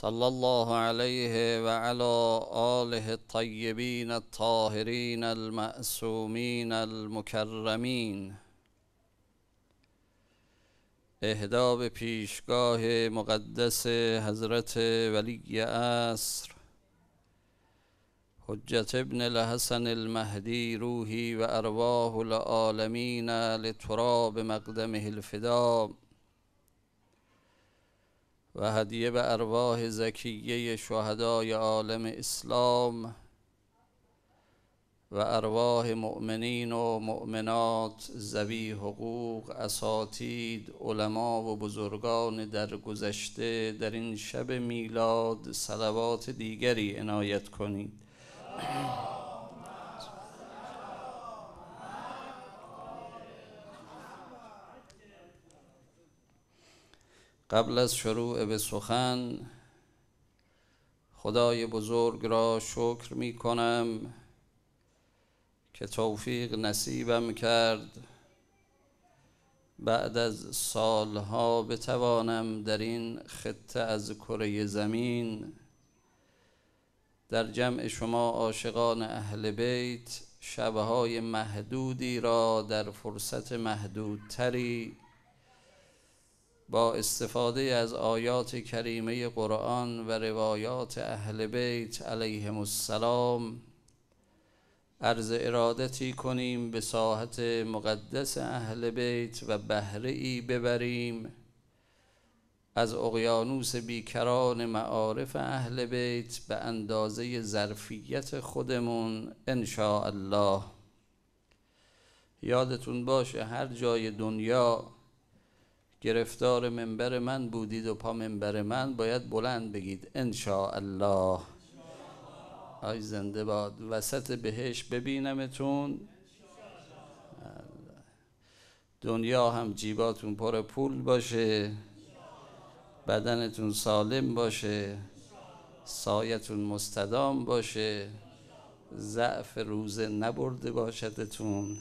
صلى الله عليه وعلى آله الطيبين الطاهرين المأسومين المكرمين اهدا به پیشگاه مقدس حضرت ولی عصر حجت ابن الحسن المهدی روحی و ارواح العالمین لتراب مقدمه الفدا و هدیه به ارواح زکیه شهدای عالم اسلام و ارواح مؤمنین و مؤمنات زوی حقوق اساتید علما و بزرگان در درگذشته در این شب میلاد صلوات دیگری عنایت کنید قبل از شروع به سخن خدای بزرگ را شکر می کنم که توفیق نصیبم کرد بعد از سالها بتوانم در این خطه از کره زمین در جمع شما عاشقان اهل بیت شبهای محدودی را در فرصت محدودتری با استفاده از آیات کریمه قرآن و روایات اهل بیت علیهم السلام عرض ارادتی کنیم به ساحت مقدس اهل بیت و بهره ای ببریم از اقیانوس بیکران معارف اهل بیت به اندازه ظرفیت خودمون ان الله یادتون باشه هر جای دنیا گرفتار منبر من بودید و پا منبر من باید بلند بگید ان الله آی زنده باد وسط بهش ببینمتون دنیا هم جیباتون پر پول باشه بدنتون سالم باشه سایتون مستدام باشه ضعف روزه نبرده باشدتون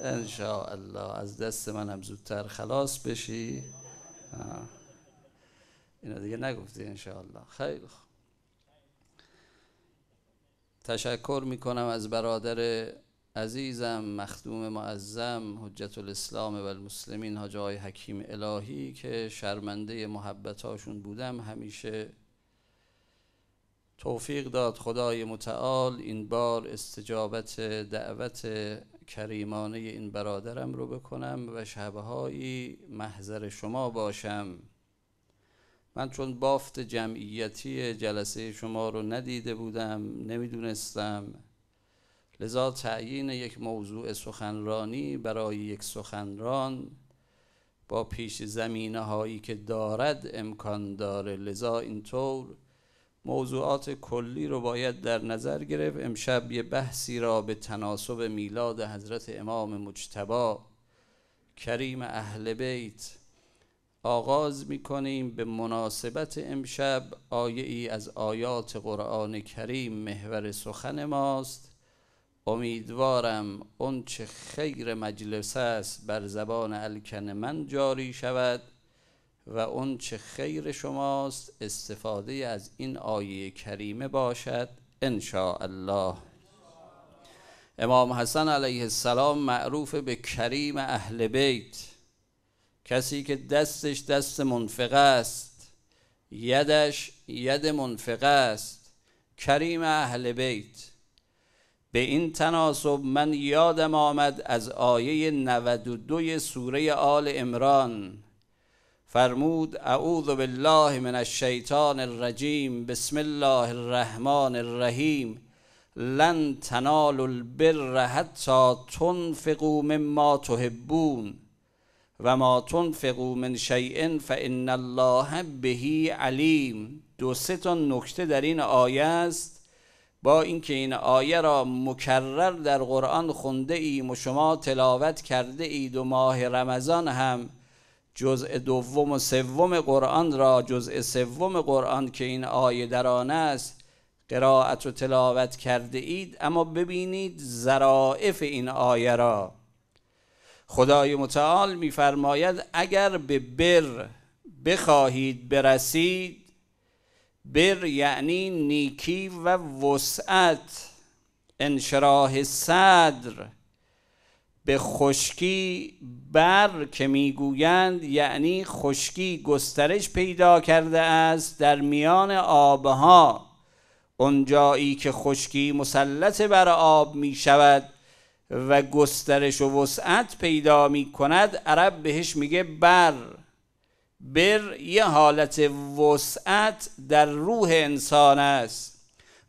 انشاءالله از دست من هم زودتر خلاص بشی اینا دیگه نگفتی انشاءالله خیلی خوب تشکر میکنم از برادر عزیزم مخدوم معظم حجت الاسلام و المسلمین حاج حکیم الهی که شرمنده محبتاشون بودم همیشه توفیق داد خدای متعال این بار استجابت دعوت کریمانه این برادرم رو بکنم و شبهایی محضر شما باشم من چون بافت جمعیتی جلسه شما رو ندیده بودم نمیدونستم لذا تعیین یک موضوع سخنرانی برای یک سخنران با پیش زمینه هایی که دارد امکان داره لذا اینطور موضوعات کلی رو باید در نظر گرفت امشب یه بحثی را به تناسب میلاد حضرت امام مجتبا کریم اهل بیت آغاز می به مناسبت امشب آیه ای از آیات قرآن کریم محور سخن ماست امیدوارم اون چه خیر مجلس است بر زبان الکن من جاری شود و اون چه خیر شماست استفاده از این آیه کریمه باشد ان الله امام حسن علیه السلام معروف به کریم اهل بیت کسی که دستش دست منفقه است یدش ید منفقه است کریم اهل بیت به این تناسب من یادم آمد از آیه 92 سوره آل عمران فرمود اعوذ بالله من الشیطان الرجیم بسم الله الرحمن الرحیم لن تنال البر حتی تنفقوا مما تحبون و ما تنفقوا من شیء فان الله بهی علیم دو سه تا نکته در این آیه است با اینکه این آیه را مکرر در قرآن خونده ایم و شما تلاوت کرده اید و ماه رمضان هم جزء دوم و سوم قرآن را جزء سوم قرآن که این آیه در آن است قرائت و تلاوت کرده اید اما ببینید ظرائف این آیه را خدای متعال میفرماید اگر به بر بخواهید برسید بر یعنی نیکی و وسعت انشراح صدر به خشکی بر که میگویند یعنی خشکی گسترش پیدا کرده است در میان آبها اونجایی که خشکی مسلط بر آب می شود و گسترش و وسعت پیدا می کند عرب بهش میگه بر بر یه حالت وسعت در روح انسان است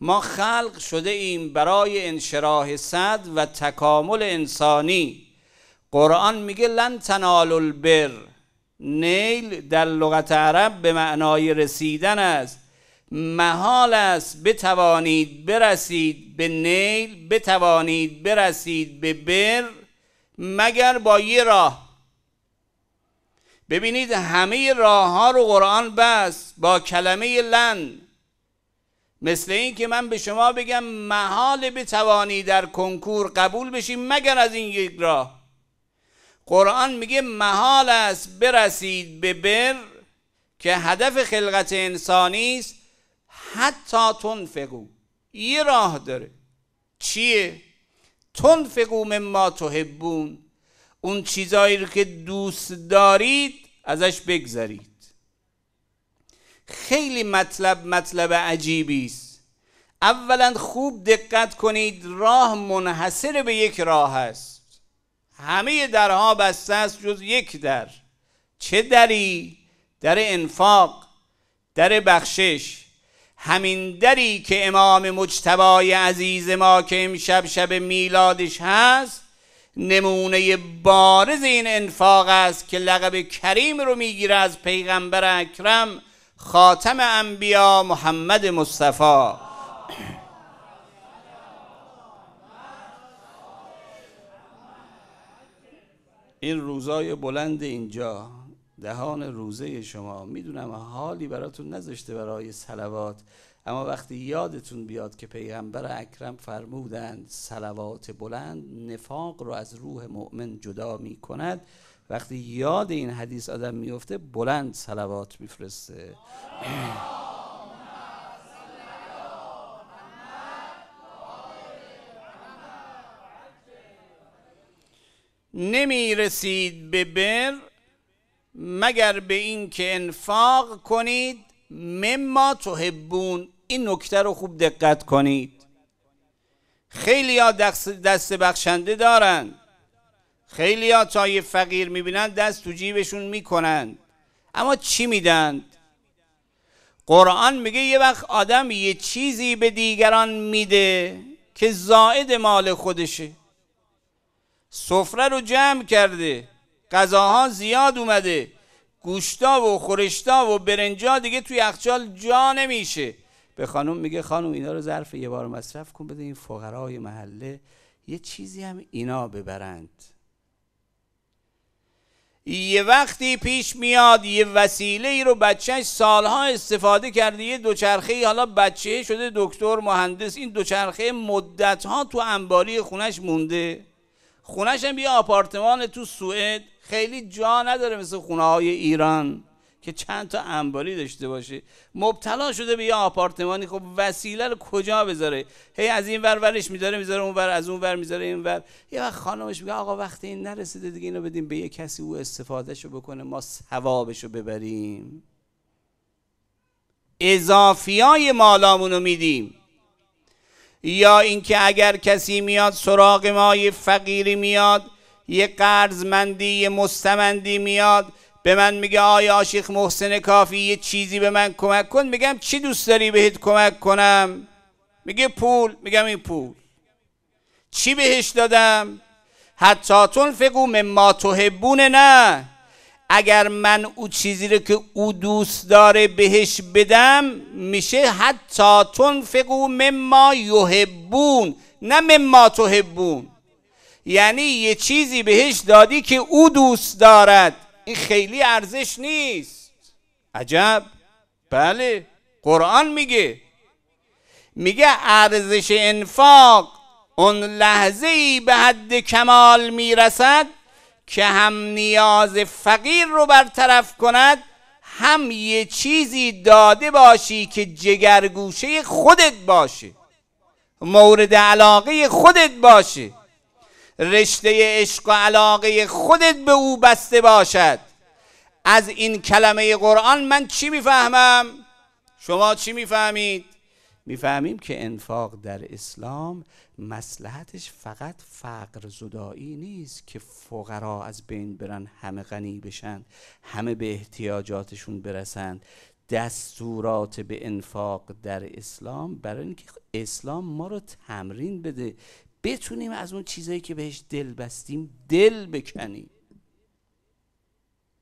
ما خلق شده ایم برای انشراح صد و تکامل انسانی قرآن میگه لن تنال البر نیل در لغت عرب به معنای رسیدن است محال است بتوانید برسید به نیل بتوانید برسید به بر مگر با یه راه ببینید همه راه ها رو قرآن بس با کلمه لند مثل این که من به شما بگم محال بتوانی در کنکور قبول بشی مگر از این یک راه قرآن میگه محال است برسید به بر که هدف خلقت انسانی است حتی تنفقو یه راه داره چیه تنفقو مما تحبون اون چیزایی رو که دوست دارید ازش بگذرید خیلی مطلب مطلب عجیبی است اولا خوب دقت کنید راه منحصر به یک راه است همه درها بسته است جز یک در چه دری در انفاق در بخشش همین دری که امام مجتبای عزیز ما که امشب شب میلادش هست نمونه بارز این انفاق است که لقب کریم رو میگیره از پیغمبر اکرم خاتم انبیا محمد مصطفی این روزای بلند اینجا دهان روزه شما میدونم حالی براتون نذاشته برای سلوات اما وقتی یادتون بیاد که پیغمبر اکرم فرمودند سلوات بلند نفاق رو از روح مؤمن جدا میکند وقتی یاد این حدیث آدم میفته بلند سلوات میفرسته نمی رسید به بر مگر به اینکه انفاق کنید مما تحبون این نکته رو خوب دقت کنید خیلی ها دست, بخشنده دارند خیلی ها چای فقیر میبینند دست تو جیبشون میکنند اما چی میدند قرآن میگه یه وقت آدم یه چیزی به دیگران میده که زائد مال خودشه سفره رو جمع کرده غذاها زیاد اومده گوشتا و خورشتا و برنجا دیگه توی اخچال جا نمیشه به خانم میگه خانم اینا رو ظرف یه بار مصرف کن بده این فقرای محله یه چیزی هم اینا ببرند یه وقتی پیش میاد یه وسیله ای رو بچهش سالها استفاده کرده یه دوچرخه ای حالا بچه شده دکتر مهندس این دوچرخه مدت ها تو انباری خونش مونده خونش هم یه آپارتمان تو سوئد خیلی جا نداره مثل خونه های ایران که چند تا انباری داشته باشه مبتلا شده به یه آپارتمانی خب وسیله رو کجا بذاره هی از این ور ورش میداره میذاره اون ور از اون ور میذاره این ور یه وقت خانمش میگه آقا وقتی این نرسیده دیگه اینو بدیم به یه کسی او رو بکنه ما رو ببریم اضافیای مالامون رو میدیم یا اینکه اگر کسی میاد سراغ ما یه فقیری میاد یه قرضمندی یه مستمندی میاد به من میگه آیا شیخ محسن کافی یه چیزی به من کمک کن میگم چی دوست داری بهت کمک کنم میگه پول میگم این پول چی بهش دادم حتی تنفقو مما توهبونه نه اگر من او چیزی رو که او دوست داره بهش بدم میشه حتی تنفقو مما یوهبون نه مما تحبون یعنی یه چیزی بهش دادی که او دوست دارد این خیلی ارزش نیست عجب بله قرآن میگه میگه ارزش انفاق اون لحظه ای به حد کمال میرسد که هم نیاز فقیر رو برطرف کند هم یه چیزی داده باشی که جگرگوشه خودت باشه مورد علاقه خودت باشه رشته عشق و علاقه خودت به او بسته باشد از این کلمه قرآن من چی میفهمم؟ شما چی میفهمید؟ میفهمیم که انفاق در اسلام مسلحتش فقط فقر زدایی نیست که فقرا از بین برن همه غنی بشن همه به احتیاجاتشون برسند دستورات به انفاق در اسلام برای اینکه اسلام ما رو تمرین بده بتونیم از اون چیزایی که بهش دل بستیم دل بکنیم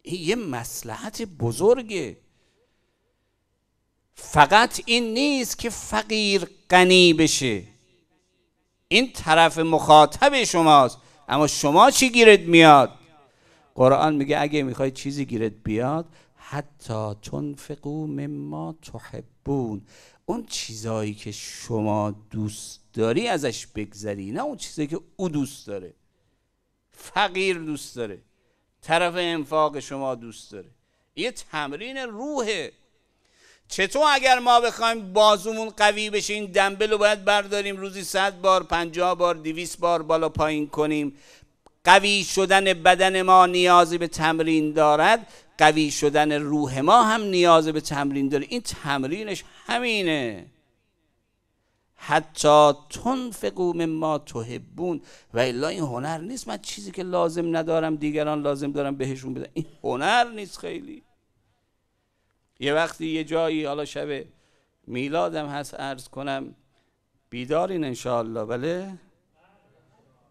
این یه مسلحت بزرگه فقط این نیست که فقیر غنی بشه این طرف مخاطب شماست اما شما چی گیرد میاد قرآن میگه اگه میخوای چیزی گیرد بیاد حتی تنفقو مما تحبون اون چیزایی که شما دوست داری ازش بگذری نه اون چیزی که او دوست داره فقیر دوست داره طرف انفاق شما دوست داره یه تمرین روحه چطور اگر ما بخوایم بازومون قوی بشه این دنبل رو باید برداریم روزی صد بار پنجاه بار دویست بار بالا پایین کنیم قوی شدن بدن ما نیازی به تمرین دارد قوی شدن روح ما هم نیازی به تمرین داره این تمرینش همینه حتی تنفقو ما تحبون و الا این هنر نیست من چیزی که لازم ندارم دیگران لازم دارم بهشون بدم این هنر نیست خیلی یه وقتی یه جایی حالا شب میلادم هست عرض کنم بیدارین انشاالله بله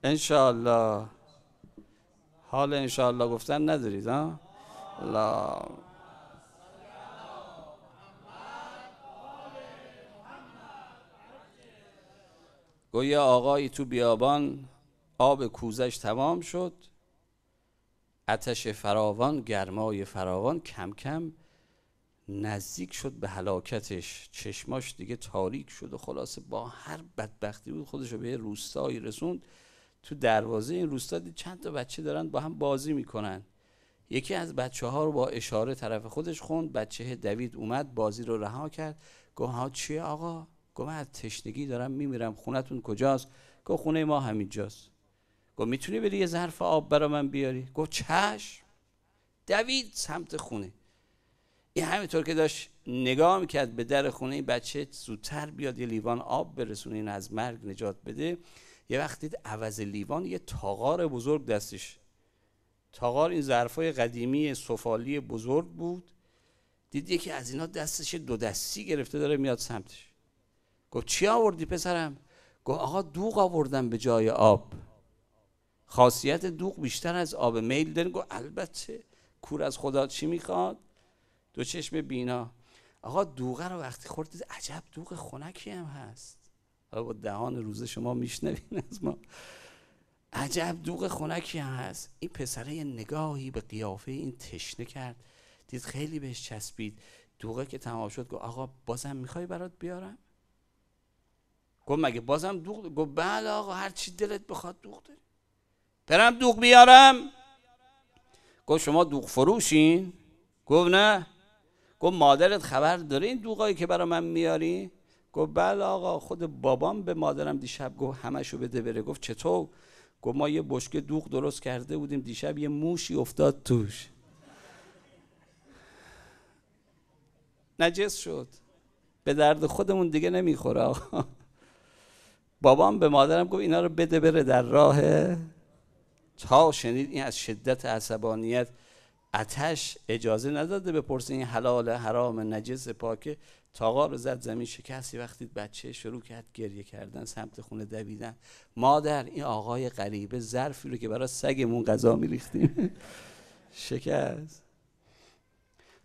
انشاالله حال انشاالله گفتن ندارید ها لا گویا آقایی تو بیابان آب کوزش تمام شد آتش فراوان گرمای فراوان کم کم نزدیک شد به هلاکتش چشماش دیگه تاریک شد و خلاصه با هر بدبختی بود خودش رو به روستایی رسوند تو دروازه این روستا دید چند تا بچه دارن با هم بازی میکنن یکی از بچه ها رو با اشاره طرف خودش خوند بچه دوید اومد بازی رو رها کرد گفت ها چیه آقا گفت من از تشنگی دارم میمیرم خونتون کجاست گفت خونه ما همینجاست گفت میتونی بری یه ظرف آب برا من بیاری گفت چشم دوید سمت خونه این همینطور که داشت نگاه میکرد به در خونه این بچه زودتر بیاد یه لیوان آب برسونه این از مرگ نجات بده یه وقتی دید عوض لیوان یه تاغار بزرگ دستش تاغار این ظرفای قدیمی سفالی بزرگ بود دید یکی از اینا دستش دو دستی گرفته داره میاد سمتش گفت چی آوردی پسرم گفت آقا دوغ آوردم به جای آب خاصیت دوغ بیشتر از آب میل داره گفت البته کور از خدا چی میخواد دو چشم بینا آقا دوغه رو وقتی خوردید عجب دوغ خنکی هم هست حالا با دهان روز شما میشنوین از ما عجب دوغ خنکی هم هست این پسره یه نگاهی به قیافه این تشنه کرد دید خیلی بهش چسبید دوغه که تمام شد گفت آقا بازم میخوای برات بیارم گفت مگه بازم دوغ گفت بله آقا هر چی دلت بخواد دوغ داری برم دوغ بیارم گفت شما دوغ فروشین گفت نه گفت مادرت خبر داره این دوغایی که برا من میاری گفت بله آقا خود بابام به مادرم دیشب گفت همشو بده بره گفت چطور گفت ما یه بشکه دوغ درست کرده بودیم دیشب یه موشی افتاد توش نجس شد به درد خودمون دیگه نمیخوره آقا بابام به مادرم گفت اینا رو بده بره در راه تا شنید این از شدت عصبانیت اتش اجازه نداده بپرسه این حلال حرام نجس پاکه تاقا رو زد زمین شکستی وقتی بچه شروع کرد گریه کردن سمت خونه دویدن مادر این آقای غریبه ظرفی رو که برای سگمون غذا میریختیم شکست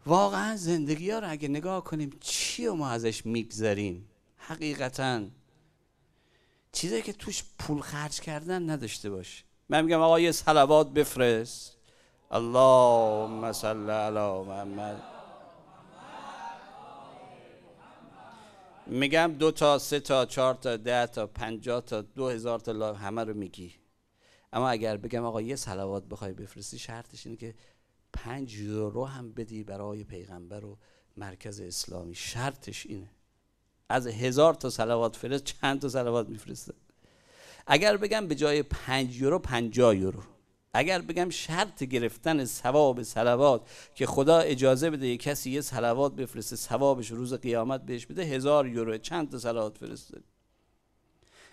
واقعا زندگی ها رو اگه نگاه کنیم چی رو ما ازش میگذاریم حقیقتا چیزی که توش پول خرج کردن نداشته باش من میگم آقا یه سلوات بفرست اللهم صل علی محمد میگم دو تا سه تا چهار تا ده تا پنجاه تا دو هزار تا همه رو میگی اما اگر بگم آقا یه سلوات بخوای بفرستی شرطش اینه که پنج یورو هم بدی برای پیغمبر و مرکز اسلامی شرطش اینه از هزار تا سلوات فرست چند تا سلوات میفرسته اگر بگم به جای پنج یورو پنجا یورو اگر بگم شرط گرفتن ثواب سلوات که خدا اجازه بده یه کسی یه سلوات بفرسته ثوابش روز قیامت بهش بده هزار یورو چند تا سلوات فرستد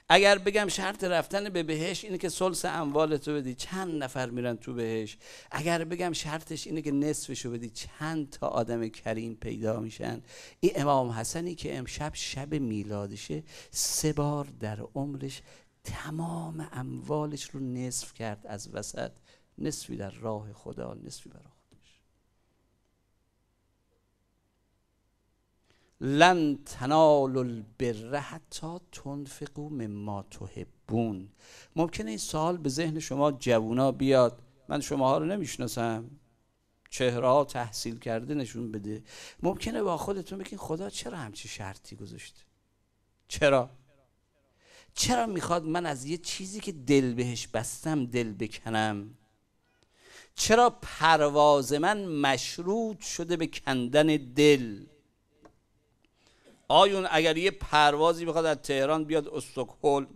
اگر بگم شرط رفتن به بهش اینه که سلس اموالتو بدی چند نفر میرن تو بهش اگر بگم شرطش اینه که نصفشو بدی چند تا آدم کریم پیدا میشن این امام حسنی که امشب شب میلادشه سه بار در عمرش تمام اموالش رو نصف کرد از وسط نصفی در راه خدا نصفی برای لن تنال البر حتی تنفقو مما تحبون ممکنه این سال به ذهن شما جوونا بیاد من شماها رو نمیشناسم چهره ها تحصیل کرده نشون بده ممکنه با خودتون بگین خدا چرا همچی شرطی گذاشته چرا چرا میخواد من از یه چیزی که دل بهش بستم دل بکنم چرا پرواز من مشروط شده به کندن دل آیون اگر یه پروازی بخواد از تهران بیاد استکهلم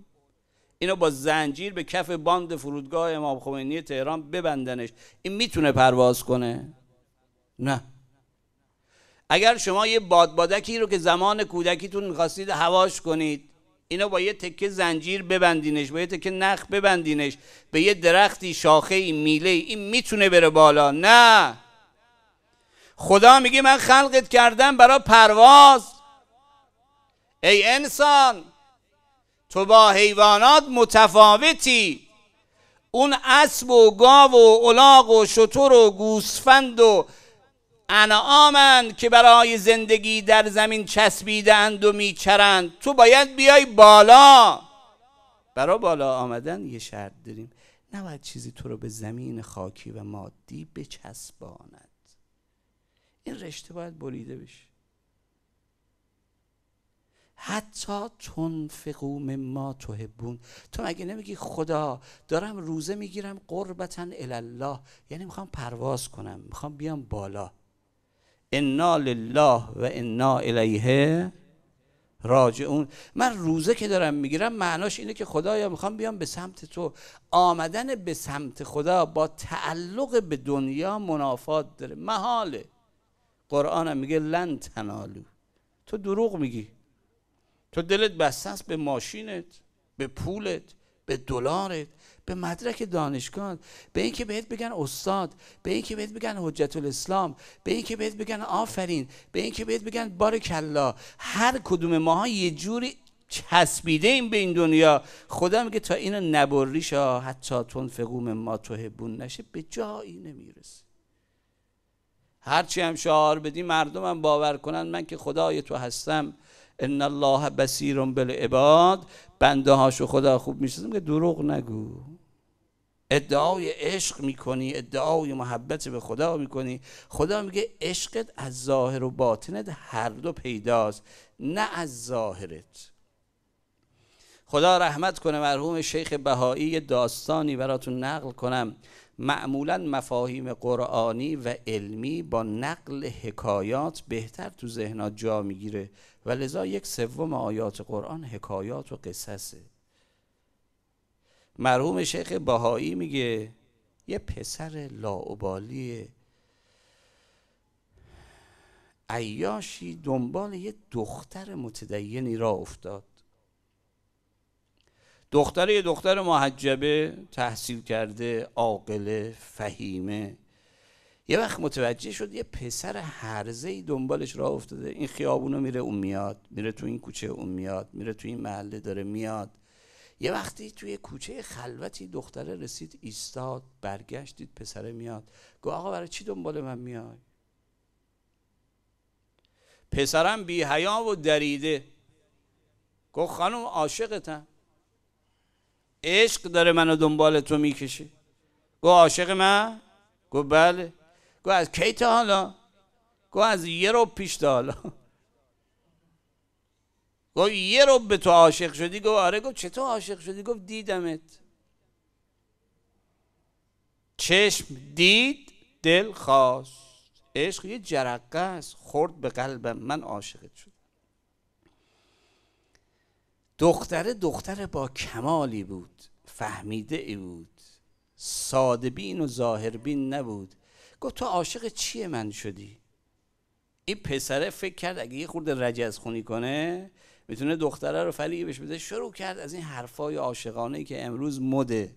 اینو با زنجیر به کف باند فرودگاه امام خمینی تهران ببندنش این میتونه پرواز کنه نه اگر شما یه بادبادکی رو که زمان کودکیتون میخواستید هواش کنید اینو با یه تکه زنجیر ببندینش با یه تکه نخ ببندینش به یه درختی شاخه ای میله این میتونه بره بالا نه خدا میگه من خلقت کردم برای پرواز ای انسان تو با حیوانات متفاوتی اون اسب و گاو و الاغ و شتر و گوسفند و انعامند که برای زندگی در زمین چسبیدند و میچرند تو باید بیای بالا برای بالا آمدن یه شرط داریم نباید چیزی تو رو به زمین خاکی و مادی بچسباند این رشته باید بریده بشه حتی تنفقو ما تحبون تو مگه نمیگی خدا دارم روزه میگیرم قربتا الله یعنی میخوام پرواز کنم میخوام بیام بالا انا لله و انا الیه راجعون من روزه که دارم میگیرم معناش اینه که خدایا میخوام بیام به سمت تو آمدن به سمت خدا با تعلق به دنیا منافات داره محاله قرآن میگه لن تنالو تو دروغ میگی تو دلت بسته است به ماشینت به پولت به دلارت به مدرک دانشگاه به اینکه بهت بگن استاد به اینکه بهت بگن حجت الاسلام به اینکه بهت بگن آفرین به اینکه بهت بگن بار کلا هر کدوم ماها یه جوری چسبیده این به این دنیا خدا میگه تا اینو نبریش حتی تنفقوم ما توهبون نشه به جایی نمیرسه هرچی هم شعار بدی مردمم باور کنن من که خدای تو هستم ان الله بصیر بالعباد بنده هاشو خدا خوب میشناسه که دروغ نگو ادعای عشق میکنی ادعای محبت به خدا میکنی خدا میگه عشقت از ظاهر و باطنت هر دو پیداست نه از ظاهرت خدا رحمت کنه مرحوم شیخ بهایی داستانی براتون نقل کنم معمولا مفاهیم قرآنی و علمی با نقل حکایات بهتر تو ذهنات جا میگیره و لذا یک سوم آیات قرآن حکایات و قصصه مرحوم شیخ بهایی میگه یه پسر لاعبالی عیاشی دنبال یه دختر متدینی را افتاد دختر یه دختر محجبه تحصیل کرده عاقله فهیمه یه وقت متوجه شد یه پسر هرزه ای دنبالش راه افتاده این خیابونو میره اون میاد میره تو این کوچه اون میاد میره تو این محله داره میاد یه وقتی توی کوچه خلوتی دختره رسید ایستاد برگشت دید پسره میاد گفت آقا برای چی دنبال من میای پسرم بی و دریده گفت خانم عاشقتم عشق داره منو دنبال تو میکشه گو عاشق من گو بله گو از کی تا حالا گو از یه رو پیش تا حالا گو یه رو به تو عاشق شدی گو آره گو تو عاشق شدی گو دیدمت چشم دید دل خواست عشق یه جرقه است خورد به قلبم من عاشقت شد دختره دختر با کمالی بود فهمیده ای بود ساده بین و ظاهر بین نبود گفت تو عاشق چیه من شدی این پسره فکر کرد اگه یه خورده رجز خونی کنه میتونه دختره رو فلیگی بهش بده شروع کرد از این حرفای عاشقانه که امروز مده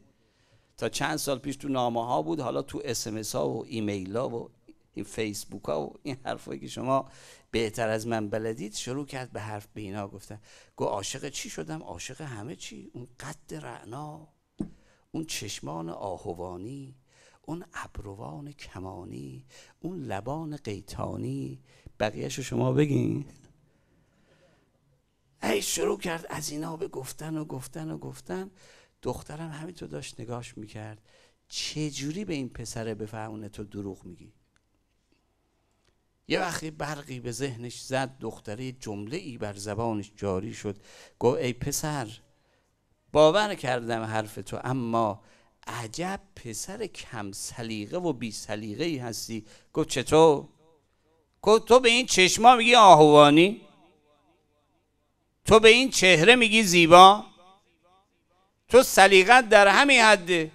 تا چند سال پیش تو نامه ها بود حالا تو اسمس ها و ایمیل ها و این فیسبوک ها و این حرفایی که شما بهتر از من بلدید شروع کرد به حرف به اینا گفتن گو عاشق چی شدم عاشق همه چی اون قد رعنا اون چشمان آهوانی اون ابروان کمانی اون لبان قیتانی بقیهش رو شما بگین ای شروع کرد از اینا به گفتن و گفتن و گفتن دخترم همینطور داشت نگاش میکرد چه جوری به این پسره بفهمونه تو دروغ میگی یه وقتی برقی به ذهنش زد دختره جمله ای بر زبانش جاری شد گو ای پسر باور کردم حرف تو اما عجب پسر کم سلیقه و بی سلیقه ای هستی گفت چطور گفت تو به این چشما میگی آهوانی تو به این چهره میگی زیبا تو سلیقت در همین حده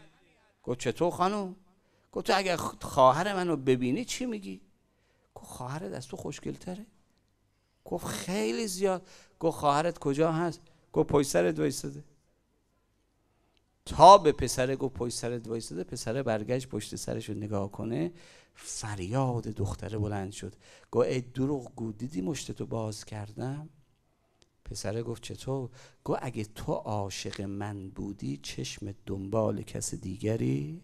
گفت چطور خانم گفت تو اگر خواهر منو ببینی چی میگی گفت خواهرت از تو تره؟ گفت خیلی زیاد گفت خواهرت کجا هست گفت پای سرت وایستاده تا به پسره گفت پای سرت وایستاده پسره برگشت پشت سرش رو نگاه کنه فریاد دختره بلند شد گفت ای دروغ گو دیدی مشت تو باز کردم پسره گفت چطور گفت اگه تو عاشق من بودی چشم دنبال کس دیگری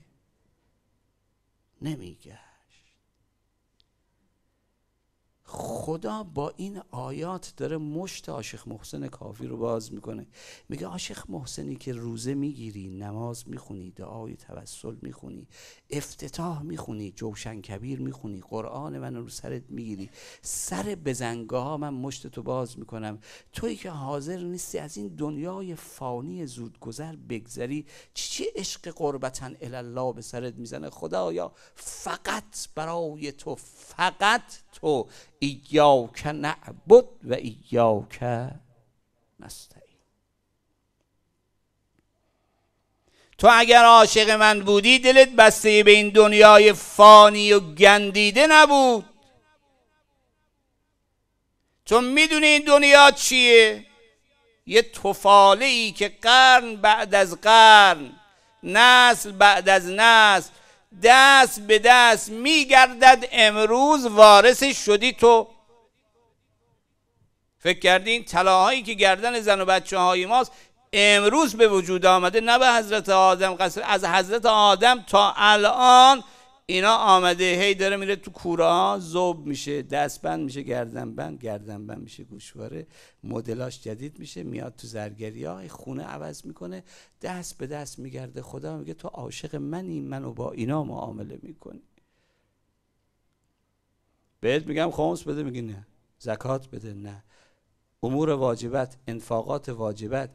نمیگه خدا با این آیات داره مشت عاشق محسن کافی رو باز میکنه میگه عاشق محسنی که روزه میگیری نماز میخونی دعای توسل میخونی افتتاح میخونی جوشن کبیر میخونی قرآن من رو سرت میگیری سر بزنگاه ها من مشت تو باز میکنم توی که حاضر نیستی از این دنیای فانی زودگذر بگذری چی عشق قربتن الله به سرت میزنه یا فقط برای تو فقط تو ایاک نعبد و ایاک نستعین تو اگر عاشق من بودی دلت بسته به این دنیای فانی و گندیده نبود تو میدونی این دنیا چیه یه توفاله ای که قرن بعد از قرن نسل بعد از نسل دست به دست میگردد امروز وارث شدی تو فکر کردین طلاهایی که گردن زن و بچه های ماست امروز به وجود آمده نه به حضرت آدم قصر از حضرت آدم تا الان اینا آمده هی داره میره تو کوره ها زوب میشه دستبند میشه گردن بند میشه گوشواره مدلاش جدید میشه میاد تو زرگری های خونه عوض میکنه دست به دست میگرده خدا میگه تو عاشق منی منو با اینا معامله میکنی بهت میگم خمس بده میگی نه زکات بده نه امور واجبت انفاقات واجبت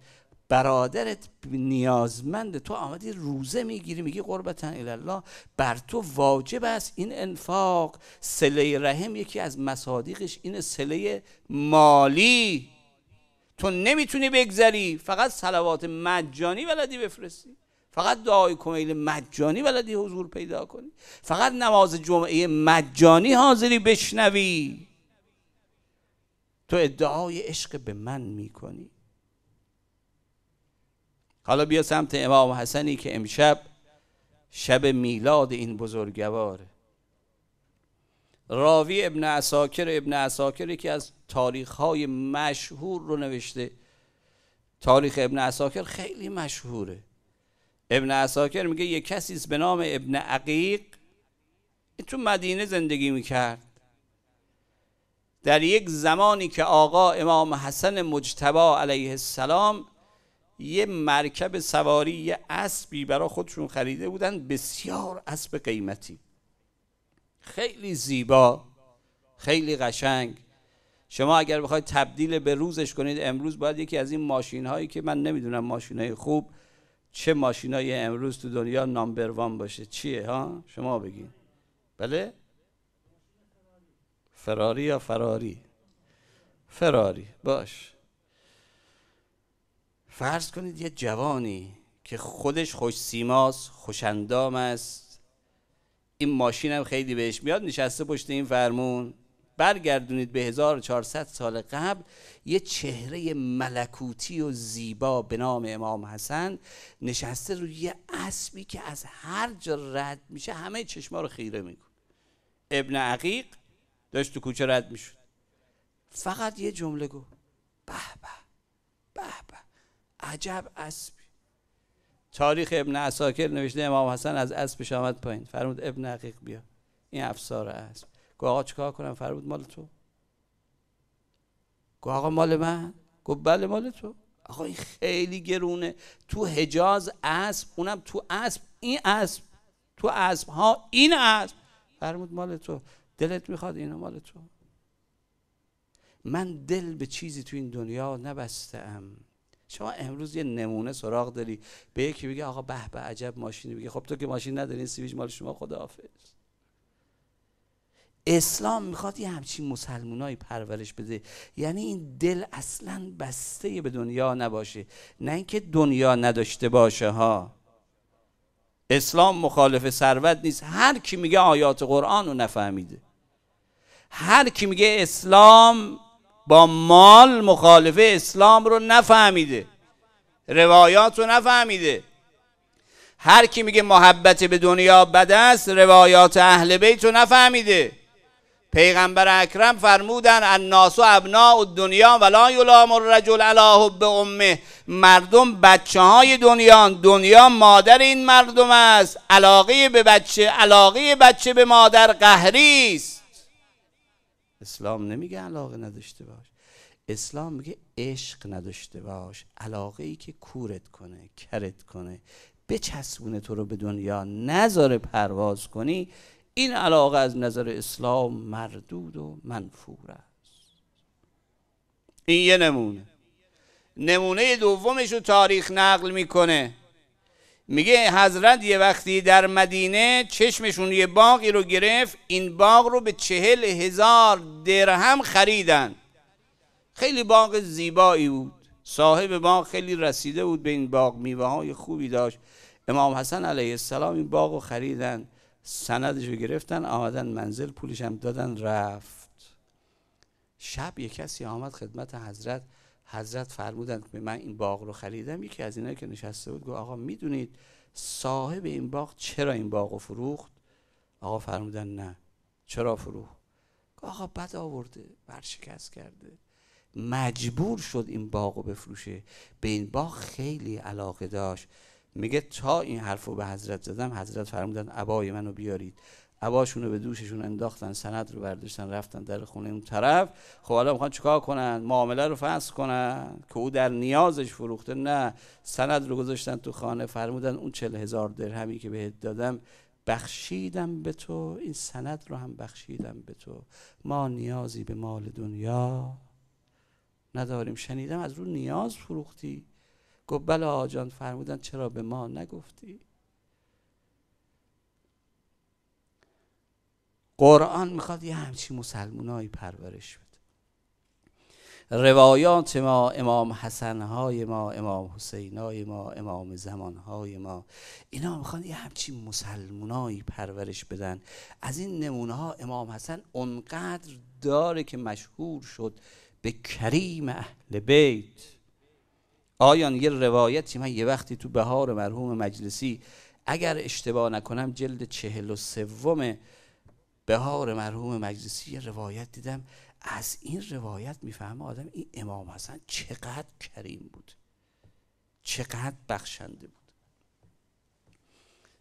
برادرت نیازمند تو آمدی روزه میگیری میگی قربتا الله بر تو واجب است این انفاق سله رحم یکی از مصادیقش این سله مالی تو نمیتونی بگذری فقط سلوات مجانی بلدی بفرستی فقط دعای کمیل مجانی بلدی حضور پیدا کنی فقط نماز جمعه مجانی حاضری بشنوی تو ادعای عشق به من میکنی حالا بیا سمت امام حسنی که امشب شب میلاد این بزرگواره راوی ابن عساکر ابن عساکر که از های مشهور رو نوشته تاریخ ابن عساکر خیلی مشهوره ابن عساکر میگه یک کسی به نام ابن عقیق تو مدینه زندگی میکرد در یک زمانی که آقا امام حسن مجتبی علیه السلام یه مرکب سواری یه اسبی برا خودشون خریده بودن بسیار اسب قیمتی خیلی زیبا خیلی قشنگ شما اگر بخواید تبدیل به روزش کنید امروز باید یکی از این ماشین هایی که من نمیدونم ماشین های خوب چه ماشین های امروز تو دنیا نامبر وان باشه چیه ها شما بگین بله فراری یا فراری فراری باش فرض کنید یه جوانی که خودش خوش سیماست خوش است این ماشین هم خیلی بهش میاد نشسته پشت این فرمون برگردونید به 1400 سال قبل یه چهره ملکوتی و زیبا به نام امام حسن نشسته روی یه اسبی که از هر جا رد میشه همه چشما رو خیره میکن ابن عقیق داشت تو کوچه رد میشد فقط یه جمله گفت عجب اسبی تاریخ ابن عساکر نوشته امام حسن از اسبش آمد پایین فرمود ابن عقیق بیا این افسار اسب گو آقا چیکار کنم فرمود مال تو گو آقا مال من گفت بله مال تو آقا این خیلی گرونه تو حجاز اسب اونم تو اسب این اسب تو اسب ها این اسب فرمود مال تو دلت میخواد اینو مال تو من دل به چیزی تو این دنیا نبستم شما امروز یه نمونه سراغ داری به یکی میگه آقا به به عجب ماشینی میگه خب تو که ماشین نداری این سیویج مال شما خداحافظ اسلام میخواد یه همچین مسلمونایی پرورش بده یعنی این دل اصلا بسته به دنیا نباشه نه اینکه دنیا نداشته باشه ها اسلام مخالف ثروت نیست هر کی میگه آیات قرآن رو نفهمیده هر کی میگه اسلام با مال مخالفه اسلام رو نفهمیده روایات رو نفهمیده هر کی میگه محبت به دنیا بد است روایات اهل بیت رو نفهمیده پیغمبر اکرم فرمودن الناس و ابناء دنیا ولا یلام الرجل علی حب امه مردم بچه های دنیا دنیا مادر این مردم است علاقه به بچه علاقه بچه به مادر قهری است اسلام نمیگه علاقه نداشته باش اسلام میگه عشق نداشته باش علاقه ای که کورت کنه کرت کنه بچسبونه تو رو به دنیا نظر پرواز کنی این علاقه از نظر اسلام مردود و منفور است این یه نمونه نمونه دومش رو تاریخ نقل میکنه میگه حضرت یه وقتی در مدینه چشمشون یه باقی رو گرفت این باغ رو به چهل هزار درهم خریدن خیلی باغ زیبایی بود صاحب باغ خیلی رسیده بود به این باغ میوه های خوبی داشت امام حسن علیه السلام این باغ رو خریدن سندش رو گرفتن آمدن منزل پولش هم دادن رفت شب یه کسی آمد خدمت حضرت حضرت فرمودند که من این باغ رو خریدم یکی از اینایی که نشسته بود گفت آقا میدونید صاحب این باغ چرا این باغ رو فروخت آقا فرمودن نه چرا فروخت آقا بد آورده برشکست کرده مجبور شد این باغ رو بفروشه به این باغ خیلی علاقه داشت میگه تا این حرف رو به حضرت زدم حضرت فرمودن ابای منو بیارید عباشون رو به دوششون انداختن سند رو برداشتن رفتن در خونه اون طرف خب حالا میخوان چیکار کنن معامله رو فسخ کنن که او در نیازش فروخته نه سند رو گذاشتن تو خانه فرمودن اون چل هزار درهمی که بهت دادم بخشیدم به تو این سند رو هم بخشیدم به تو ما نیازی به مال دنیا نداریم شنیدم از رو نیاز فروختی گفت بله آجان فرمودن چرا به ما نگفتی قرآن میخواد یه همچین مسلمونایی پرورش بده روایات ما امام حسن های ما امام حسین های ما امام زمان های ما اینا میخوان یه همچین مسلمونایی پرورش بدن از این نمونه ها امام حسن اونقدر داره که مشهور شد به کریم اهل بیت آیان یه روایتی من یه وقتی تو بهار مرحوم مجلسی اگر اشتباه نکنم جلد چهل و سومه بهار مرحوم مجلسی روایت دیدم از این روایت میفهمه آدم این امام حسن چقدر کریم بود چقدر بخشنده بود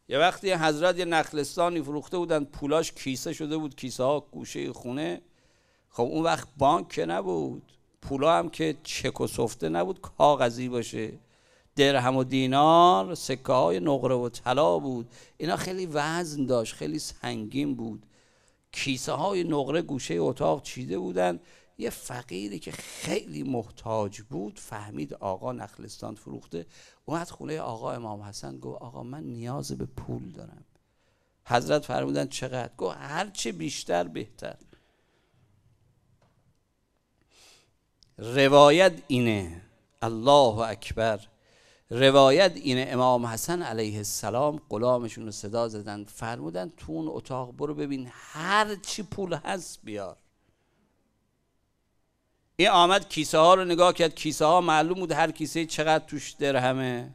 یه وقتی حضرت یه نخلستانی فروخته بودن پولاش کیسه شده بود کیسه ها گوشه خونه خب اون وقت بانک که نبود پولا هم که چک و سفته نبود کاغذی باشه درهم و دینار سکه های نقره و طلا بود اینا خیلی وزن داشت خیلی سنگین بود کیسه های نقره گوشه اتاق چیده بودن یه فقیری که خیلی محتاج بود فهمید آقا نخلستان فروخته اومد خونه آقا امام حسن گفت آقا من نیاز به پول دارم حضرت فرمودن چقدر گفت هرچه بیشتر بهتر روایت اینه الله اکبر روایت این امام حسن علیه السلام غلامشون رو صدا زدن فرمودن تو اون اتاق برو ببین هر چی پول هست بیار این آمد کیسه ها رو نگاه کرد کیسه ها معلوم بود هر کیسه چقدر توش درهمه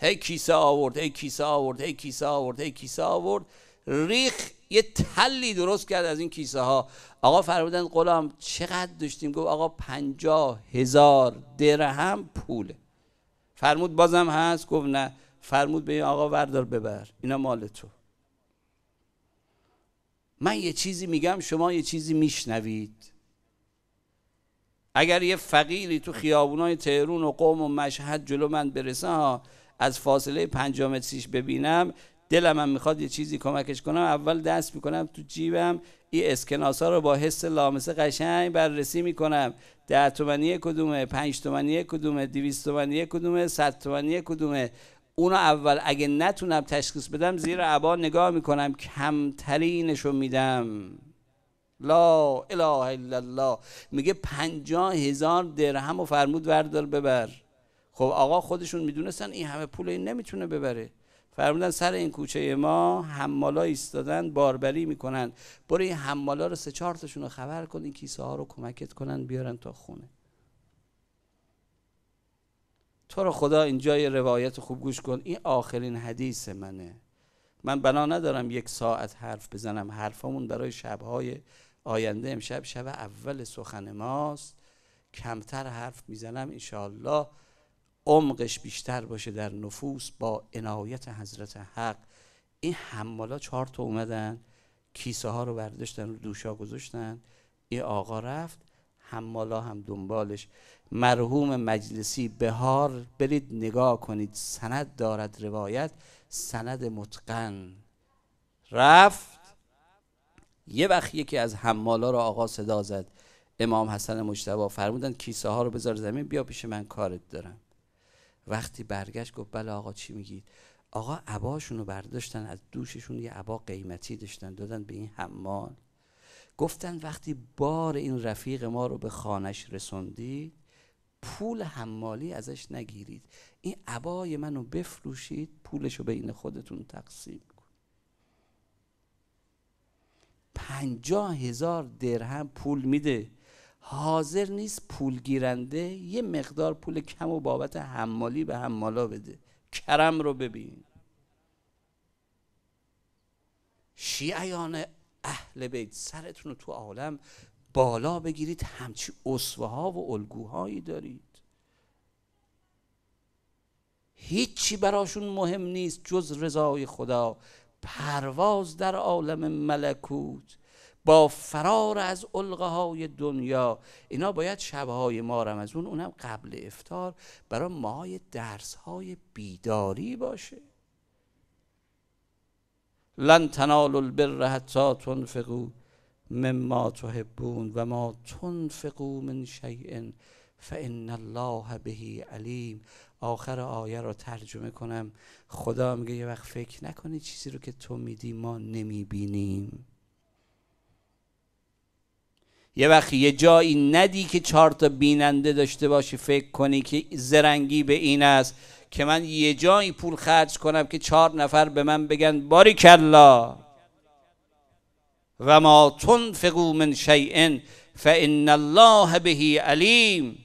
هی کیسه آورد هی کیسه آورد هی کیسه آورد هی کیسه آورد ریخ یه تلی درست کرد از این کیسه ها آقا فرمودن غلام چقدر داشتیم گفت آقا پنجاه هزار درهم پوله فرمود بازم هست گفت نه فرمود به این آقا وردار ببر اینا مال تو من یه چیزی میگم شما یه چیزی میشنوید اگر یه فقیری تو خیابونای تهرون و قوم و مشهد جلو من برسه ها از فاصله پنجاه ببینم دلم هم میخواد یه چیزی کمکش کنم اول دست میکنم تو جیبم این اسکناس ها رو با حس لامسه قشنگ بررسی میکنم ده تومنی کدومه پنج تومنی کدومه دویست تومنی کدومه صد تومنی کدومه اونو اول اگه نتونم تشخیص بدم زیر عبا نگاه میکنم کمترینشو میدم لا اله الا الله میگه پنجاه هزار درهم و فرمود وردار ببر خب آقا خودشون میدونستن این همه پول این نمیتونه ببره فرمودن سر این کوچه ما حمالا ایستادن باربری میکنن برو این حمالا رو سه چهار رو خبر کن این کیسه ها رو کمکت کنن بیارن تا خونه تو رو خدا اینجا یه روایت خوب گوش کن این آخرین حدیث منه من بنا ندارم یک ساعت حرف بزنم حرفامون برای شبهای آینده امشب شب اول سخن ماست کمتر حرف میزنم انشاءالله عمقش بیشتر باشه در نفوس با عنایت حضرت حق این حمالا چهار تا اومدن کیسه ها رو برداشتن رو دوشا گذاشتن این آقا رفت حمالا هم دنبالش مرحوم مجلسی بهار برید نگاه کنید سند دارد روایت سند متقن رفت یه وقت یکی از حمالا رو آقا صدا زد امام حسن مجتبی فرمودن کیسه ها رو بذار زمین بیا پیش من کارت دارم وقتی برگشت گفت بله آقا چی میگید آقا عباشون رو برداشتن از دوششون یه عبا قیمتی داشتن دادن به این حمال گفتن وقتی بار این رفیق ما رو به خانش رسوندید پول حمالی ازش نگیرید این عبای منو بفروشید پولش رو بین خودتون تقسیم کن پنجاه هزار درهم پول میده حاضر نیست پول گیرنده یه مقدار پول کم و بابت حمالی به حمالا بده کرم رو ببین شیعیان اهل بیت سرتون رو تو عالم بالا بگیرید همچی اصوه ها و الگوهایی دارید هیچی براشون مهم نیست جز رضای خدا پرواز در عالم ملکوت با فرار از علقه های دنیا اینا باید شبهای ما رمزون اونم قبل افتار برای ماهای درس های بیداری باشه لن تنالوا البر حتی تنفقوا مما تحبون و ما تنفقو من شیئن فان الله بهی علیم آخر آیه رو ترجمه کنم خدا میگه یه وقت فکر نکنی چیزی رو که تو میدی ما نمیبینیم یه وقت یه جایی ندی که چهار تا بیننده داشته باشی فکر کنی که زرنگی به این است که من یه جایی پول خرج کنم که چهار نفر به من بگن باری کلا و ما تنفقو من شیئن فان الله بهی علیم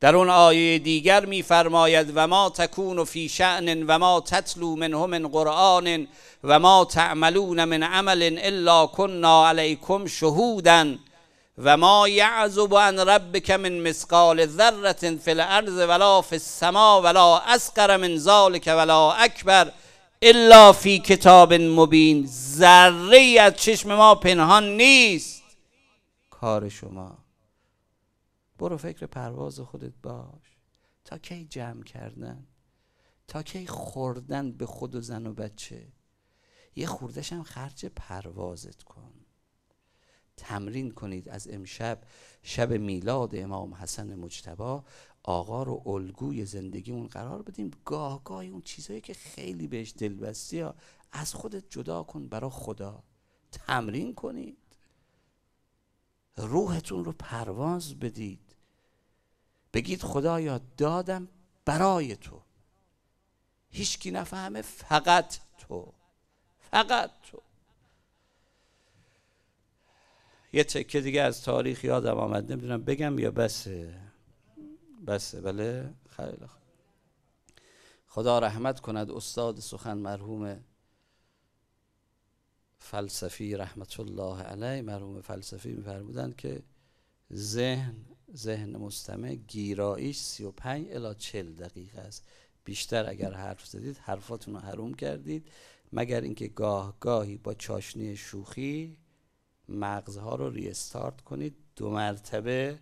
در اون آیه دیگر میفرماید و ما تکون فی شأن و ما تتلو منه من قرآن و ما تعملون من عمل الا کنا علیکم شهودا و ما یعذب عن ربک من مثقال ذره فی الارض ولا فی السما ولا اسقر من ذلک ولا اکبر الا فی کتاب مبین ذره از چشم ما پنهان نیست کار شما برو فکر پرواز خودت باش تا کی جمع کردن تا کی خوردن به خود و زن و بچه یه خوردش هم خرج پروازت کن تمرین کنید از امشب شب میلاد امام حسن مجتبا آقا رو الگوی زندگیمون قرار بدیم گاه گاهی اون چیزایی که خیلی بهش دلبستی ها از خودت جدا کن برا خدا تمرین کنید روحتون رو پرواز بدید بگید خدایا دادم برای تو هیچکی نفهمه فقط تو فقط تو یه تکه دیگه از تاریخ یادم آمد نمیدونم بگم یا بسه بسه بله خیلی خدا رحمت کند استاد سخن مرحوم فلسفی رحمت الله علیه مرحوم فلسفی میفرمودند که ذهن ذهن مستمع گیراییش 35 الا 40 دقیقه است بیشتر اگر حرف زدید حرفاتون رو حروم کردید مگر اینکه گاه گاهی با چاشنی شوخی مغزها رو ریستارت کنید دو مرتبه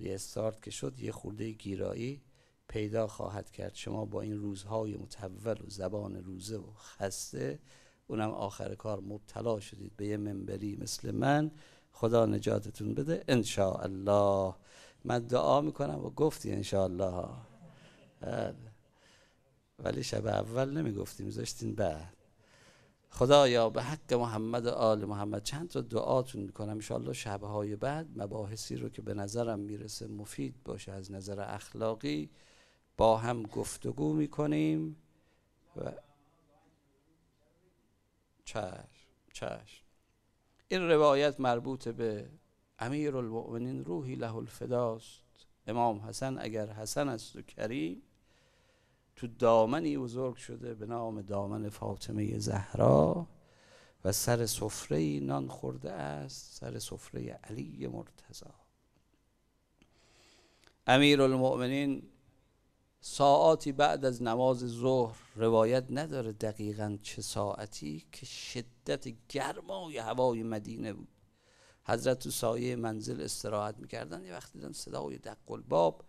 ریستارت که شد یه خورده گیرایی پیدا خواهد کرد شما با این روزهای متول و زبان روزه و خسته اونم آخر کار مبتلا شدید به یه منبری مثل من خدا نجاتتون بده ان الله من دعا میکنم و گفتی ان الله بله. ولی شب اول نمیگفتیم میذاشتین بعد خدایا به حق محمد و آل محمد چند تا دعاتون میکنم انشاءالله های بعد مباحثی رو که به نظرم میرسه مفید باشه از نظر اخلاقی با هم گفتگو میکنیم و چاش چشم این روایت مربوط به امیر المؤمنین روحی له الفداست امام حسن اگر حسن است و کریم تو دامنی بزرگ شده به نام دامن فاطمه زهرا و سر سفره نان خورده است سر سفره علی مرتضی امیر المؤمنین ساعاتی بعد از نماز ظهر روایت نداره دقیقا چه ساعتی که شدت گرمای هوای مدینه بود حضرت تو سایه منزل استراحت میکردن یه وقت دیدن صدای دقل باب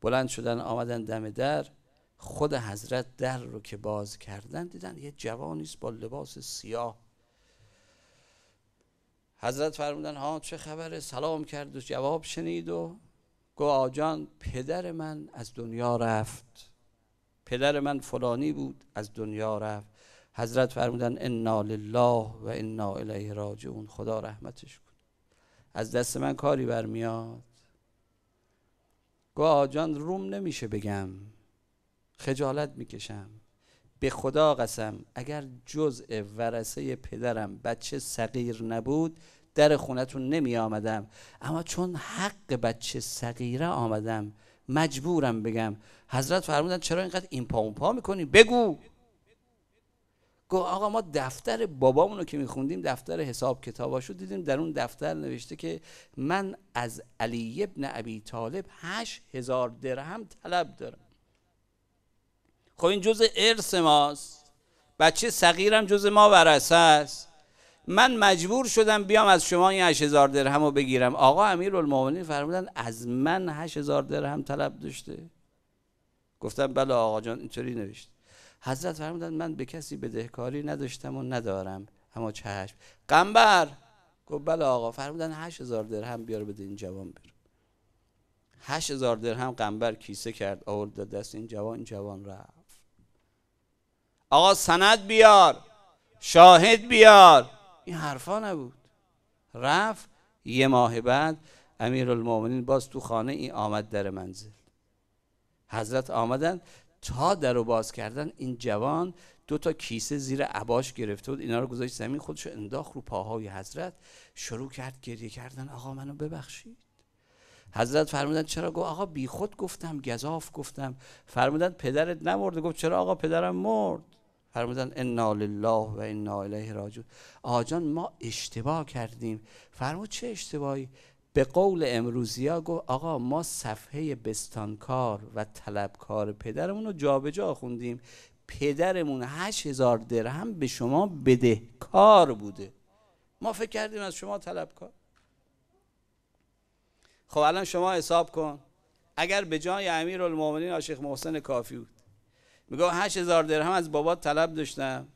بلند شدن آمدن دم در خود حضرت در رو که باز کردن دیدن یه است با لباس سیاه حضرت فرمودن ها چه خبره سلام کرد و جواب شنید و گو آجان پدر من از دنیا رفت پدر من فلانی بود از دنیا رفت حضرت فرمودن انا لله و انا الیه راجعون خدا رحمتش کن از دست من کاری برمیاد گو آجان روم نمیشه بگم خجالت میکشم به خدا قسم اگر جزء ورسه پدرم بچه صغیر نبود در خونتون نمی آمدم اما چون حق بچه صغیره آمدم مجبورم بگم حضرت فرمودن چرا اینقدر این پا اون پا میکنی بگو گو آقا ما دفتر بابامونو که میخوندیم دفتر حساب کتاباشو دیدیم در اون دفتر نوشته که من از علی ابن ابی طالب هشت هزار درهم طلب دارم خب این جز ارث ماست بچه صغیرم جز ما ورسه است من مجبور شدم بیام از شما این 8000 درهم رو بگیرم آقا امیرالمومنین فرمودن از من 8000 درهم طلب داشته گفتم بله آقا جان اینطوری نوشت حضرت فرمودن من به کسی بدهکاری نداشتم و ندارم اما چشم قنبر گفت بله آقا فرمودن 8000 درهم بیار بده این جوان بره 8000 درهم قنبر کیسه کرد آورد دست این جوان جوان رفت آقا سند بیار شاهد بیار این حرفا نبود رفت یه ماه بعد امیر المومنین باز تو خانه این آمد در منزل حضرت آمدن تا در رو باز کردن این جوان دو تا کیسه زیر عباش گرفته بود اینا رو گذاشت زمین خودش انداخت رو پاهای حضرت شروع کرد گریه کردن آقا منو ببخشید حضرت فرمودن چرا گفت آقا بی خود گفتم گذاف گفتم فرمودن پدرت نمرده گفت چرا آقا پدرم مرد فرمودن انا لله و انا الیه راجعون آجان ما اشتباه کردیم فرمود چه اشتباهی به قول امروزی گفت آقا ما صفحه بستانکار و طلبکار پدرمون رو جابجا خوندیم پدرمون هشت هزار درهم به شما بدهکار بوده ما فکر کردیم از شما طلبکار خب الان شما حساب کن اگر به جای امیر المومنین عاشق محسن کافی بود میگه هشت هزار درهم از بابات طلب داشتم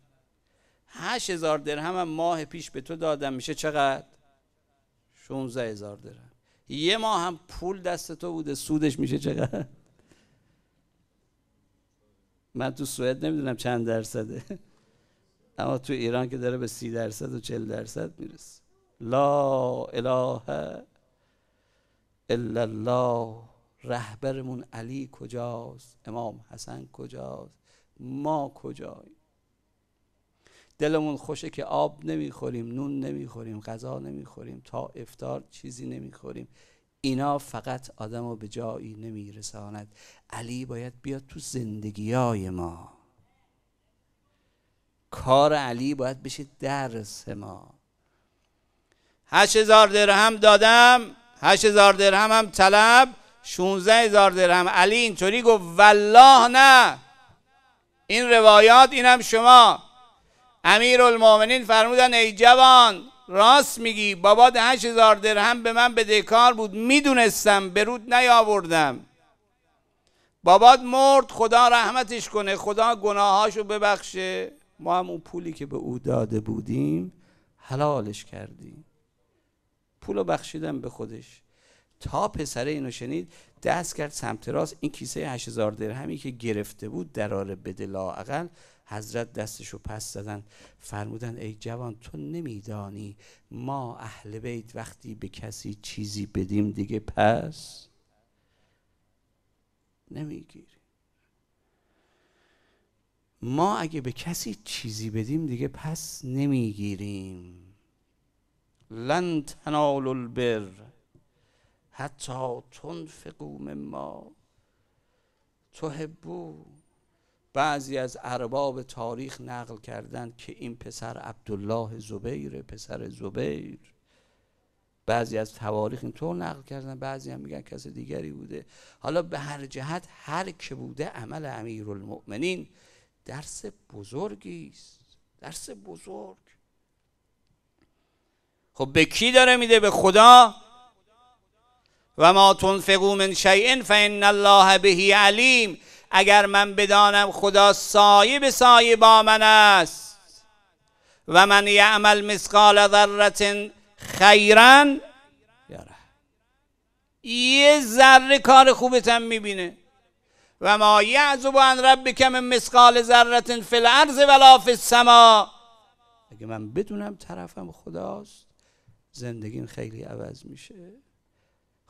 هشت هزار درهم هم ماه پیش به تو دادم میشه چقدر؟ شونزه هزار درهم یه ماه هم پول دست تو بوده سودش میشه چقدر؟ من تو سوئد نمیدونم چند درصده اما تو ایران که داره به سی درصد و چل درصد میرسه لا اله الا الله رهبرمون علی کجاست امام حسن کجاست ما کجاییم دلمون خوشه که آب نمیخوریم نون نمیخوریم غذا نمیخوریم تا افتار چیزی نمیخوریم اینا فقط آدم رو به جایی نمیرساند علی باید بیاد تو زندگی های ما کار علی باید بشه درس ما هشت هزار درهم دادم هشت هزار درهم هم طلب 16 هزار درهم علی اینطوری گفت والله نه این روایات اینم شما امیر المومنین فرمودن ای جوان راست میگی باباد هشت هزار درهم به من بدهکار بود میدونستم به رود نیاوردم بابات مرد خدا رحمتش کنه خدا گناهاشو ببخشه ما هم اون پولی که به او داده بودیم حلالش کردیم پولو بخشیدم به خودش تا پسر اینو شنید دست کرد سمت راست این کیسه 8000 درهمی که گرفته بود دراره بده لاعقل حضرت دستشو پس زدن فرمودن ای جوان تو نمیدانی ما اهل بیت وقتی به کسی چیزی بدیم دیگه پس نمیگیری ما اگه به کسی چیزی بدیم دیگه پس نمیگیریم لن تنال البر حتی تنفقو ما تحبو بعضی از ارباب تاریخ نقل کردند که این پسر عبدالله زبیر پسر زبیر بعضی از تواریخ اینطور نقل کردن بعضی هم میگن کس دیگری بوده حالا به هر جهت هر که بوده عمل امیر المؤمنین درس بزرگی است درس بزرگ خب به کی داره میده به خدا و ما تنفقو من شیئن فان الله بهی علیم اگر من بدانم خدا سایه به سایه با من است و من یعمل مثقال ذره خیرا یه ذره کار خوبتم میبینه و ما یعذب عن ربک من مثقال ذره فی الارض ولا فی السما اگه من بدونم طرفم خداست زندگیم خیلی عوض میشه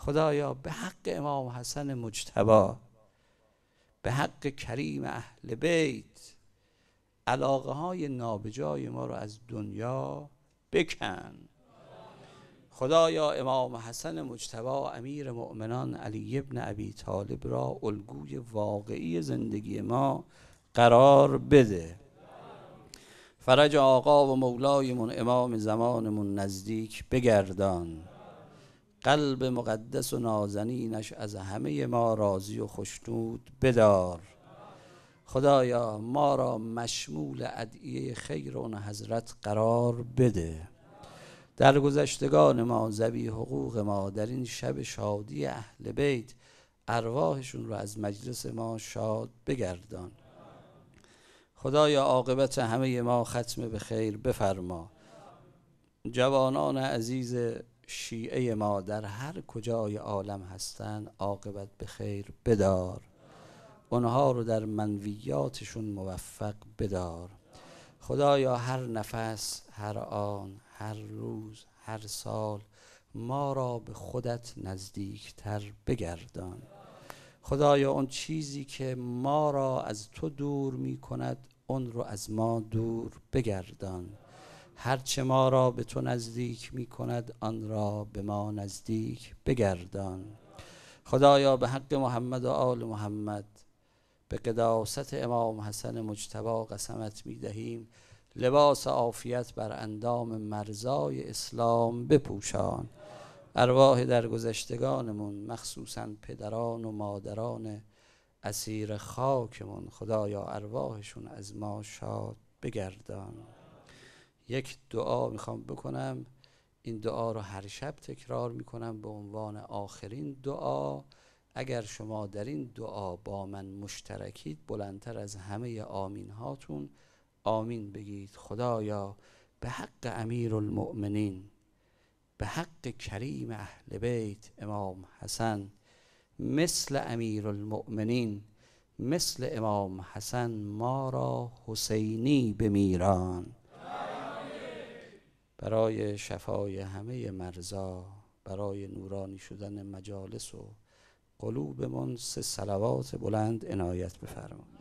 خدایا به حق امام حسن مجتبا به حق کریم اهل بیت علاقه های نابجای ما رو از دنیا بکن خدایا امام حسن مجتبا امیر مؤمنان علی ابن ابی طالب را الگوی واقعی زندگی ما قرار بده فرج آقا و مولایمون امام زمانمون نزدیک بگردان قلب مقدس و نازنینش از همه ما راضی و خشنود بدار خدایا ما را مشمول ادعیه خیر اون حضرت قرار بده در گذشتگان ما زبی حقوق ما در این شب شادی اهل بیت ارواحشون رو از مجلس ما شاد بگردان خدایا عاقبت همه ما ختم به خیر بفرما جوانان عزیز شیعه ما در هر کجای عالم هستند عاقبت به خیر بدار اونها رو در منویاتشون موفق بدار خدایا هر نفس هر آن هر روز هر سال ما را به خودت نزدیکتر بگردان خدایا اون چیزی که ما را از تو دور می کند اون رو از ما دور بگردان هرچه ما را به تو نزدیک می کند آن را به ما نزدیک بگردان خدایا به حق محمد و آل محمد به قداست امام حسن مجتبا قسمت می دهیم لباس عافیت بر اندام مرزای اسلام بپوشان ارواح درگذشتگانمون مخصوصا پدران و مادران اسیر خاکمون خدایا ارواحشون از ما شاد بگردان یک دعا میخوام بکنم این دعا رو هر شب تکرار میکنم به عنوان آخرین دعا اگر شما در این دعا با من مشترکید بلندتر از همه آمین هاتون آمین بگید خدایا به حق امیر المؤمنین به حق کریم اهل بیت امام حسن مثل امیر المؤمنین مثل امام حسن ما را حسینی بمیران برای شفای همه مرزا برای نورانی شدن مجالس و قلوبمان سه سلوات بلند عنایت بفرمایید